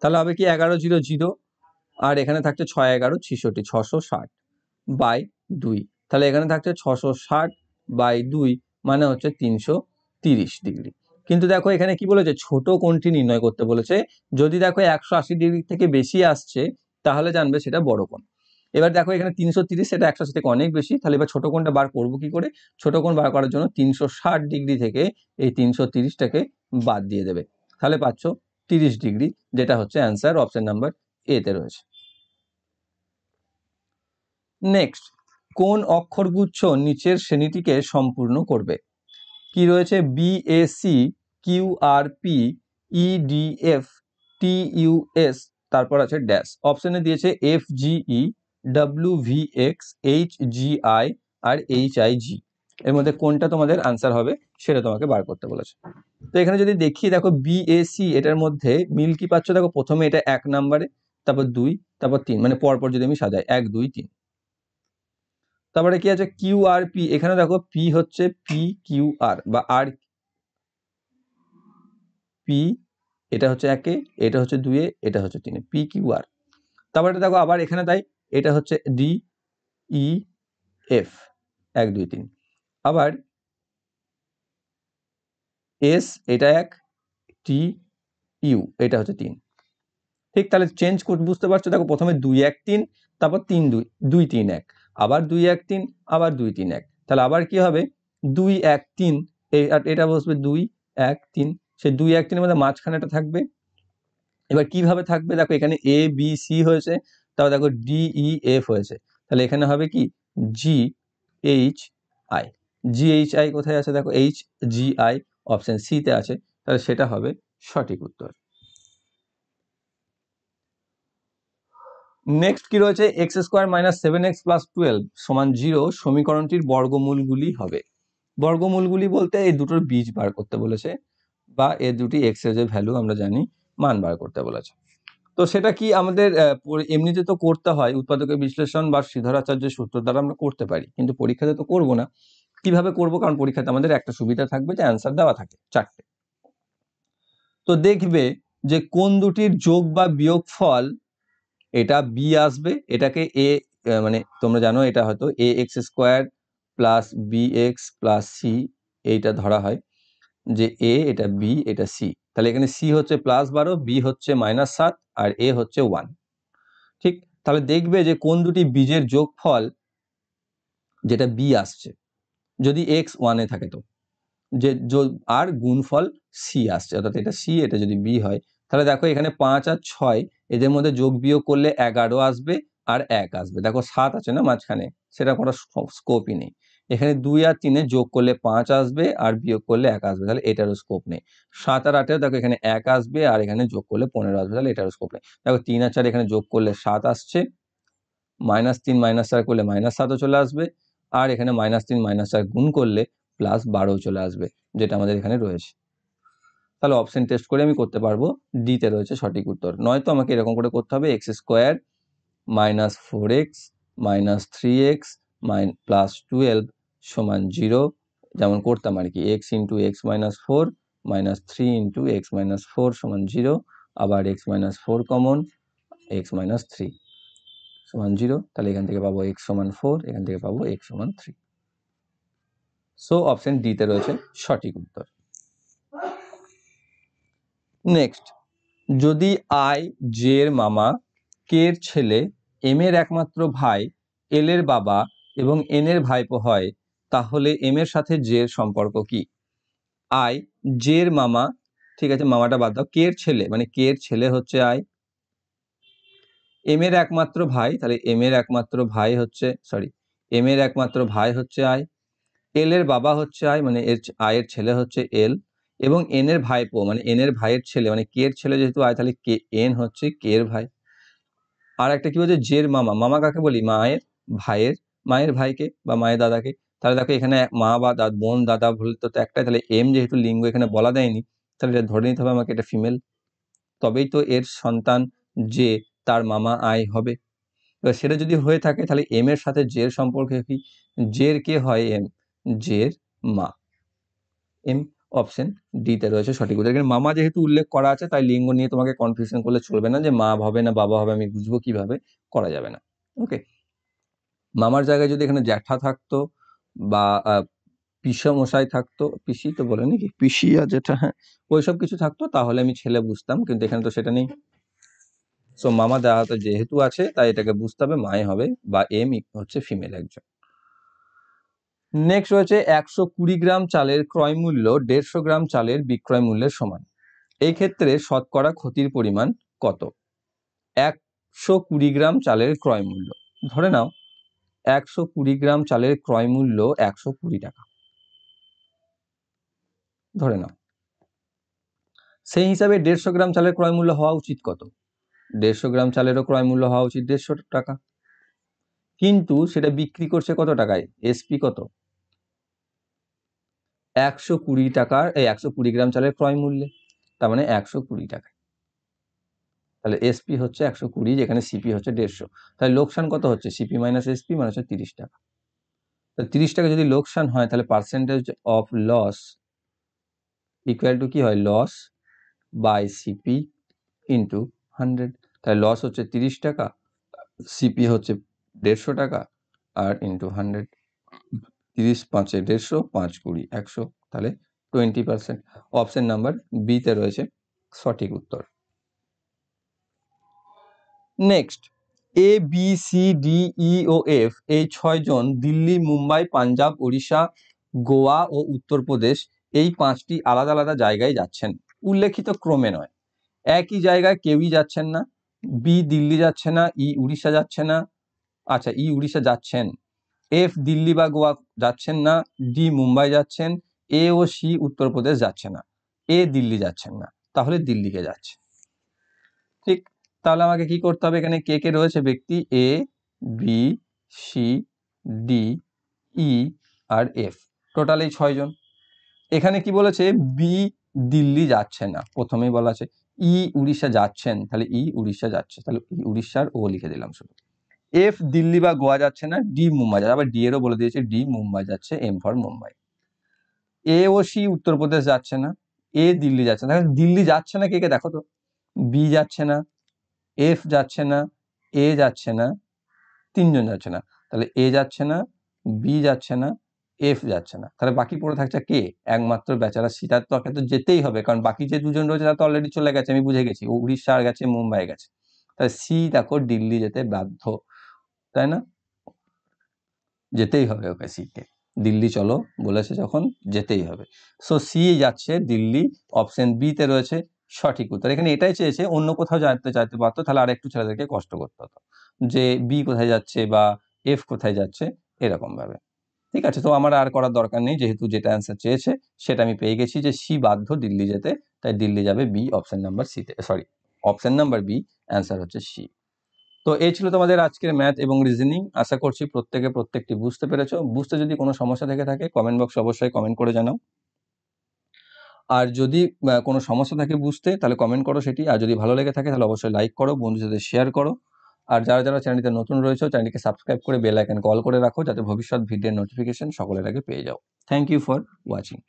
তাহলে হবে কি এগারো জিরো জিরো আর এখানে থাকছে ছয় এগারো ছিষট্টি ছশো ষাট বাই দুই তাহলে এখানে থাকছে ছশো ষাট বাই দুই মানে হচ্ছে তিনশো তিরিশ ডিগ্রি কিন্তু দেখো এখানে কি বলেছে ছোট কোণটি নির্ণয় করতে বলেছে যদি দেখো একশো আশি ডিগ্রি থেকে বেশি আসছে তাহলে জানবে সেটা বড় কোণ এবার দেখো এখানে তিনশো তিরিশ সেটা একশো থেকে অনেক বেশি তাহলে এবার ছোটো কোণটা বার করবো কি করে ছোটো কোণ বার করার জন্য তিনশো ষাট ডিগ্রি থেকে এই তিনশো তিরিশটাকে বাদ দিয়ে দেবে তাহলে পাচ্ছ তিরিশ ডিগ্রি যেটা হচ্ছে অ্যান্সার অপশন নাম্বার এতে রয়েছে নেক্সট কোন অক্ষরগুচ্ছ নিচের শ্রেণীটিকে সম্পূর্ণ করবে কি রয়েছে বিএসি কিউআরপি ইডিএফ এস তারপর আছে ড্যাশ অপশানে দিয়েছে F G W V X H G I R H I G এর মধ্যে কোনটা তোমাদের আনসার হবে সেটা তোমাকে বার করতে বলেছে তো এখানে যদি দেখি দেখো বিএসি এটার মধ্যে মিল কি পাচ্ছ দেখো প্রথমে এটা এক নাম্বারে তারপর দুই তারপর তিন মানে পরপর যদি আমি সাজাই এক দুই তিন তারপরে কি আছে কিউ আর পি এখানে দেখো পি হচ্ছে পি কিউ আর বা আর পি এটা হচ্ছে একে এটা হচ্ছে দুয়ে এটা হচ্ছে তিনে পি কিউ আর তারপরে দেখো আবার এখানে তাই এটা হচ্ছে ডি ই এফ এক দুই তিন আবার এস এটা এক টি ইউ এটা হচ্ছে তিন ঠিক তাহলে চেঞ্জ বুঝতে পারছো দেখো প্রথমে দুই এক তিন তারপর তিন দুই দুই তিন এক আবার দুই এক তিন আবার দুই তিন এক তাহলে আবার কি হবে দুই এক তিন এটা বসবে দুই এক তিন সে দুই এক তিনের মধ্যে মাঝখানেটা থাকবে এবার কিভাবে থাকবে দেখো এখানে এ বি সি হয়েছে তারপর দেখো ডি ই এফ হয়েছে তাহলে এখানে হবে কি G H I G H I কোথায় আছে দেখো এইচ জি আই অপশান সিতে আছে তাহলে সেটা হবে সঠিক উত্তর নেক্সট কি রয়েছে x square minus seven x plus twelve সমান জিরো সমীকরণটির বর্গমূলগুলি হবে বর্গমূলগুলি বলতে এই দুটোর বীজ বার করতে বলেছে বা এ দুটি এক্সের যে ভ্যালু আমরা জানি মান বার করতে বলেছে তো সেটা কি আমাদের এমনিতে তো করতে হয় উৎপাদকের বিশ্লেষণ বা শ্রীধরাচার্যের সূত্র দ্বারা আমরা করতে পারি কিন্তু পরীক্ষাতে তো করব না কিভাবে করব কারণ পরীক্ষাতে আমাদের একটা সুবিধা থাকবে যে অ্যান্সার দেওয়া থাকে চারটে তো দেখবে যে কোন দুটির যোগ বা বিয়োগ ফল এটা বি আসবে এটাকে এ মানে তোমরা জানো এটা হয়তো a x square plus b x plus c এইটা ধরা হয় যে এ এটা বি এটা সি তাহলে এখানে সি হচ্ছে প্লাস বারো বি হচ্ছে মাইনাস সাত আর এ হচ্ছে ওয়ান ঠিক তাহলে দেখবে যে কোন দুটি বীজের যোগফল যেটা বি আসছে যদি এক্স ওয়ানে থাকে তো যে আর গুণফল সি আসছে অর্থাৎ এটা সি এটা যদি বি হয় তাহলে দেখো এখানে পাঁচ আর ছয় এদের মধ্যে যোগ বিয়োগ করলে এগারো আসবে আর এক আসবে দেখো সাত আছে না মাঝখানে সেটা করার স্কোপই নেই এখানে দুই আর তিনে যোগ করলে পাঁচ আসবে আর বিয়োগ করলে এক আসবে তাহলে এটারও স্কোপ নেই সাত আর আটেও দেখো এখানে এক আসবে আর এখানে যোগ করলে পনেরো আসবে তাহলে এটারও স্কোপ নেই দেখো তিন আর চার এখানে যোগ করলে সাত আসছে মাইনাস তিন মাইনাস চার করলে মাইনাস সাতও চলে আসবে আর এখানে মাইনাস তিন মাইনাস চার গুণ করলে প্লাস বারোও চলে আসবে যেটা আমাদের এখানে রয়েছে তাহলে অপশন টেস্ট করে আমি করতে পারবো ডিতে রয়েছে সঠিক উত্তর নয়তো আমাকে এরকম করে করতে হবে x square minus four x minus three x মাইন প্লাস টুয়েলভ সমান জিরো যেমন করতাম আর কি x into x minus four minus three into x minus four সমান জিরো আবার x minus four common x minus three সমান জিরো তাহলে এখান থেকে পাবো এক্স সমান ফোর এখান থেকে পাবো এক্স সমান থ্রি সো অপশন ডিতে রয়েছে সঠিক উত্তর নেক্সট যদি আই জে এর মামা কে এর ছেলে এম এর একমাত্র ভাই এল এর বাবা এবং এন এর ভাইপো হয় তাহলে এম এর সাথে জে এর সম্পর্ক কি আই জে এর মামা ঠিক আছে মামাটা বাদ দাও কে এর ছেলে মানে কে এর ছেলে হচ্ছে আই এম এর একমাত্র ভাই তাহলে এম এর একমাত্র ভাই হচ্ছে সরি এম এর একমাত্র ভাই হচ্ছে আই এল এর বাবা হচ্ছে আই মানে এর আয়ের ছেলে হচ্ছে এল এবং এনের ভাইপো মানে এন এর ভাইয়ের ছেলে মানে কে এর ছেলে যেহেতু আয় তাহলে কে এন হচ্ছে কে এর ভাই আর একটা কি বলছে জের মামা মামা কাকে বলি মায়ের ভাইয়ের মায়ের ভাইকে বা মায়ের দাদাকে তাহলে দেখো এখানে মা বা দাদ বোন দাদা বলে তো একটাই তাহলে এম যেহেতু লিঙ্গ এখানে বলা দেয়নি তাহলে এটা ধরে নিতে হবে আমাকে এটা ফিমেল তবেই তো এর সন্তান যে তার মামা আয় হবে এবার সেটা যদি হয়ে থাকে তাহলে এম এর সাথে জের সম্পর্কে কি জের কে হয় এম জের মা এম অপশন ডিতে রয়েছে সঠিক উত্তর এখানে মামা যেহেতু উল্লেখ করা আছে তাই লিঙ্গ নিয়ে তোমাকে কনফিউশন করলে চলবে না যে মা হবে না বাবা হবে আমি বুঝবো কিভাবে করা যাবে না ওকে মামার জায়গায় যদি এখানে জ্যাঠা থাকতো বা পিসা মশাই থাকতো পিসি তো বলে নাকি আর যেটা হ্যাঁ ওই সব কিছু থাকতো তাহলে আমি ছেলে বুঝতাম কিন্তু এখানে তো সেটা নেই সো মামা দেওয়া যেহেতু আছে তাই এটাকে বুঝতে হবে মায়ে হবে বা এম হচ্ছে ফিমেল একজন নেক্সট রয়েছে একশো কুড়ি গ্রাম চালের ক্রয় মূল্য দেড়শো গ্রাম চালের বিক্রয় মূল্যের সমান এই ক্ষেত্রে শতকরা ক্ষতির পরিমাণ কত একশো কুড়ি গ্রাম চালের ক্রয় মূল্য ধরে নাও একশো কুড়ি গ্রাম চালের ক্রয় মূল্য একশো কুড়ি টাকা ধরে নাও সেই হিসাবে দেড়শো গ্রাম চালের ক্রয় মূল্য হওয়া উচিত কত দেড়শো গ্রাম চালেরও ক্রয় মূল্য হওয়া উচিত দেড়শো টাকা কিন্তু সেটা বিক্রি করছে কত টাকায় এসপি কত একশো কুড়ি টাকার এই একশো কুড়ি গ্রাম চালের ক্রয় মূল্যে তার মানে একশো কুড়ি টাকায় তাহলে এসপি হচ্ছে একশো কুড়ি যেখানে সিপি হচ্ছে দেড়শো তাহলে লোকসান কত হচ্ছে সিপি মাইনাস এসপি মানে হচ্ছে তিরিশ টাকা তাহলে তিরিশ টাকা যদি লোকসান হয় তাহলে percentage of loss equal to কি হয় loss by CP into hundred তাহলে লস হচ্ছে তিরিশ টাকা সিপি হচ্ছে দেড়শো টাকা আর ইন্টু হান্ড্রেড তিরিশ পাঁচে দেড়শো পাঁচ কুড়ি একশো তাহলে টোয়েন্টি পারসেন্ট অপশন নাম্বার বিতে রয়েছে সঠিক উত্তর next A B C D E ও এফ এই ছয়জন দিল্লি মুম্বাই পাঞ্জাব ওড়িশা গোয়া ও উত্তরপ্রদেশ এই পাঁচটি আলাদা আলাদা জায়গায় যাচ্ছেন উল্লেখিত ক্রমে নয় একই জায়গায় কেউই যাচ্ছেন না বি দিল্লি যাচ্ছে না ই e, উড়িষ্যা যাচ্ছে না আচ্ছা ই উড়িষ্যা যাচ্ছেন এফ দিল্লি বা গোয়া যাচ্ছেন না ডি মুম্বাই যাচ্ছেন এ ও সি উত্তরপ্রদেশ যাচ্ছে না এ দিল্লি যাচ্ছেন না তাহলে দিল্লিকে যাচ্ছে ঠিক তাহলে আমাকে কি করতে হবে এখানে কে কে রয়েছে ব্যক্তি A B C D E আর এফ টোটাল এই ছয়জন এখানে কি বলেছে বি দিল্লি যাচ্ছে না প্রথমেই বলা আছে ই উড়িষ্যা যাচ্ছেন তাহলে ই উড়িষ্যা যাচ্ছে তাহলে ই উড়িষ্যার ও লিখে দিলাম শুধু এফ দিল্লি বা গোয়া যাচ্ছে না ডি মুম্বাই যাচ্ছে আবার ডি এরও বলে দিয়েছে ডি মুম্বাই যাচ্ছে এম ফর মুম্বাই এ ও সি উত্তরপ্রদেশ যাচ্ছে না এ দিল্লি যাচ্ছে না দিল্লি যাচ্ছে না কে কে দেখো তো বি যাচ্ছে না এফ যাচ্ছে না এ যাচ্ছে না তিনজন যাচ্ছে না তাহলে এ যাচ্ছে না বি যাচ্ছে না এফ যাচ্ছে না তাহলে বাকি পড়ে থাকছে কে একমাত্র বেচারা সিটার তো তো যেতেই হবে কারণ বাকি যে দুজন রয়েছে তারা তো অলরেডি চলে গেছে আমি বুঝে গেছি উড়িষ্যার গেছে মুম্বাই গেছে তাহলে সি দেখো দিল্লি যেতে বাধ্য তাই না যেতেই হবে ওকে সিকে দিল্লি চলো বলেছে যখন যেতেই হবে সো সি যাচ্ছে দিল্লি অপশন বিতে রয়েছে সঠিক উত্তর এখানে এটাই চেয়েছে অন্য কোথাও জানতে চাইতে পারতো তাহলে আর একটু ছেলেদেরকে কষ্ট করতে হতো যে বি কোথায় যাচ্ছে বা এফ কোথায় যাচ্ছে এরকমভাবে ঠিক আছে তো আমার আর করার দরকার নেই যেহেতু যেটা অ্যান্সার চেয়েছে সেটা আমি পেয়ে গেছি যে সি বাধ্য দিল্লি যেতে তাই দিল্লি যাবে বি অপশন নাম্বার সিতে sorry option number B answer হচ্ছে সি তো এই ছিল তোমাদের আজকের ম্যাথ এবং রিজনিং আশা করছি প্রত্যেকে প্রত্যেকটি বুঝতে পেরেছ বুঝতে যদি কোনো সমস্যা থেকে থাকে কমেন্ট বক্সে অবশ্যই কমেন্ট করে জানাও আর যদি কোনো সমস্যা থাকে বুঝতে তাহলে কমেন্ট করো সেটি আর যদি ভালো লেগে থাকে তাহলে অবশ্যই লাইক করো বন্ধুদের সাথে শেয়ার করো আর যারা যারা চ্যানেলটিতে নতুন রয়েছে চ্যানেলটিকে সাবস্ক্রাইব করে বেল আইকন কল করে রাখো যাতে ভবিষ্যৎ ভিডিওর নোটিফিকেশন সকলের আগে পেয়ে যাও থ্যাংক ইউ ফর ওয়াচিং